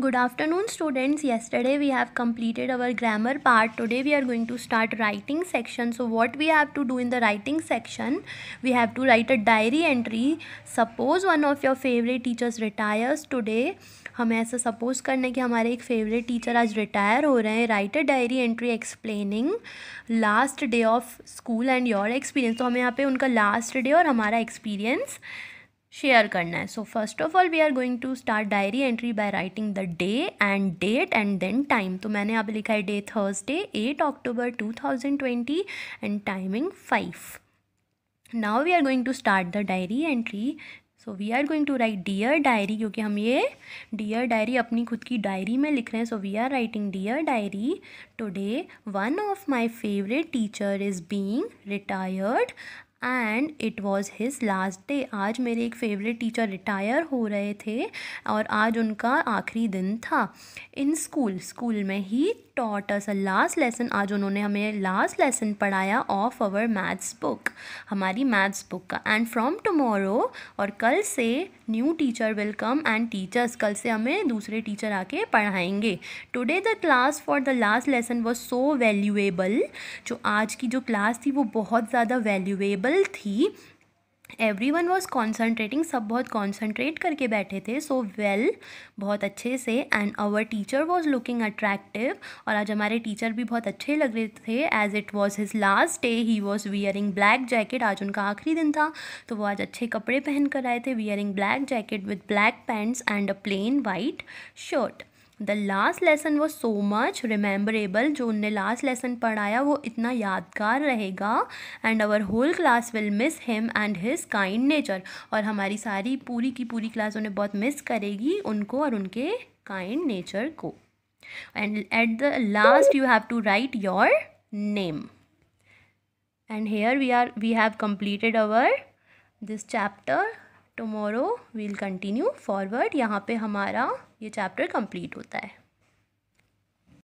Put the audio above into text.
good afternoon students yesterday we have completed our grammar part today we are going to start writing section so what we have to do in the writing section we have to write a diary entry suppose one of your favourite teachers retires today हमें ऐसा suppose करने के हमारे एक favourite teacher आज retire हो रहे हैं write a diary entry explaining last day of school and your experience तो हमें यहाँ पे उनका लास्ट डे और हमारा एक्सपीरियंस शेयर करना है so first of all we are going to start diary entry by writing the day and date and then time तो मैंने अब लिखा है day Thursday eight October two thousand twenty and timing five now we are going to start the diary entry so we are going to write dear diary क्योंकि हम ये dear diary अपनी खुद की डायरी में लिख रहे हैं so we are writing dear diary today one of my favourite teacher is being retired and it was his last day आज मेरे एक फेवरेट टीचर रिटायर हो रहे थे और आज उनका आखिरी दिन था इन स्कूल स्कूल में ही टॉट अस लास्ट लेसन आज उन्होंने हमें लास्ट लेसन पढ़ाया ऑफ अवर मैथ्स बुक हमारी मैथ्स बुक का एंड फ्रॉम टमोरो और कल से new teacher welcome and teachers कल से हमें दूसरे टीचर आके पढ़ाएंगे today the class for the last lesson was so valuable जो आज की जो क्लास थी वो बहुत ज़्यादा वैल्यूएबल थी एवरी वन वॉज कॉन्सनट्रेटिंग सब बहुत कॉन्सनट्रेट करके बैठे थे सो so वेल well, बहुत अच्छे से and our teacher was looking attractive और आज हमारे टीचर भी बहुत अच्छे लग रहे थे as it was his last day he was wearing black jacket आज उनका आखिरी दिन था तो वो आज अच्छे कपड़े पहन कर आए थे wearing black jacket with black pants and a plain white shirt the last lesson वो सो मच रिमेम्बरेबल जो उनने लास्ट लेसन पढ़ाया वो इतना यादगार रहेगा and our whole class will miss him and his kind nature और हमारी सारी पूरी की पूरी क्लास उन्हें बहुत मिस करेगी उनको और उनके काइंड नेचर को and at the last you have to write your name and here we are we have completed our this chapter tomorrow we'll continue forward यहाँ पे हमारा ये चैप्टर कंप्लीट होता है